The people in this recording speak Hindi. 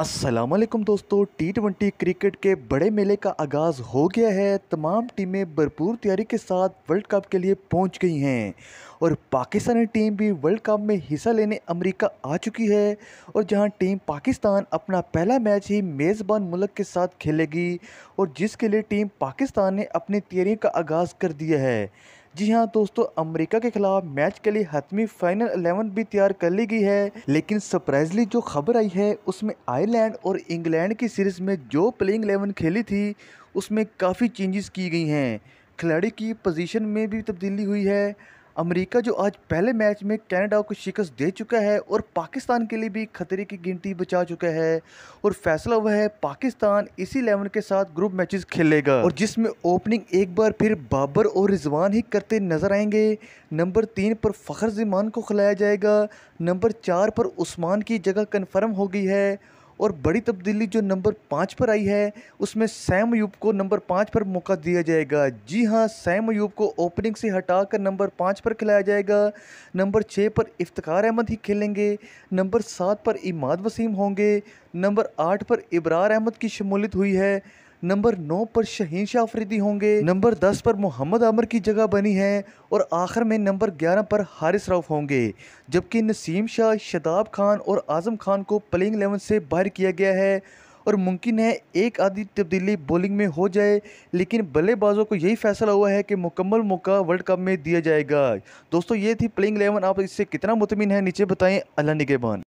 असलम दोस्तों टी ट्वेंटी क्रिकेट के बड़े मेले का आगाज़ हो गया है तमाम टीमें भरपूर तैयारी के साथ वर्ल्ड कप के लिए पहुंच गई हैं और पाकिस्तानी टीम भी वर्ल्ड कप में हिस्सा लेने अमेरिका आ चुकी है और जहां टीम पाकिस्तान अपना पहला मैच ही मेज़बान मुल्क के साथ खेलेगी और जिसके लिए टीम पाकिस्तान ने अपनी तैयारी का आगाज़ कर दिया है जी हाँ दोस्तों अमेरिका के खिलाफ मैच के लिए हतमी फाइनल अलेवन भी तैयार कर ली गई है लेकिन सरप्राइजली जो खबर आई है उसमें आयरलैंड और इंग्लैंड की सीरीज में जो प्लेइंग एलेवन खेली थी उसमें काफ़ी चेंजेस की गई हैं खिलाड़ी की पोजीशन में भी तब्दीली हुई है अमेरिका जो आज पहले मैच में कनाडा को शिकस्त दे चुका है और पाकिस्तान के लिए भी खतरे की गिनती बचा चुका है और फैसला हुआ है पाकिस्तान इसी इलेवन के साथ ग्रुप मैचेस खेलेगा और जिसमें ओपनिंग एक बार फिर बाबर और रिजवान ही करते नजर आएंगे नंबर तीन पर फ़खर जमान को खिलाया जाएगा नंबर चार पर उस्मान की जगह कन्फर्म हो गई है और बड़ी तब्दीली जो नंबर पाँच पर आई है उसमें सैम यूब को नंबर पाँच पर मौका दिया जाएगा जी हाँ सैम यूब को ओपनिंग से हटाकर नंबर पाँच पर खिलाया जाएगा नंबर छः पर इफ्तार अहमद ही खेलेंगे नंबर सात पर इमाद वसीम होंगे नंबर आठ पर इब्रार अहमद की शमूलियत हुई है नंबर नौ पर शहीन शाह अफरीदी होंगे नंबर दस पर मोहम्मद आमर की जगह बनी है और आखिर में नंबर ग्यारह पर हारिस रऊफ होंगे जबकि नसीम शाह शदाब खान और आजम खान को प्लेइंग एलेवन से बाहर किया गया है और मुमकिन है एक आधी तब्दीली बॉलिंग में हो जाए लेकिन बल्लेबाजों को यही फैसला हुआ है कि मुकम्मल मौका वर्ल्ड कप में दिया जाएगा दोस्तों ये थी प्लेइंग एलेवन आप इससे कितना मुतमिन है नीचे बताएँ अल्लाह निगेबान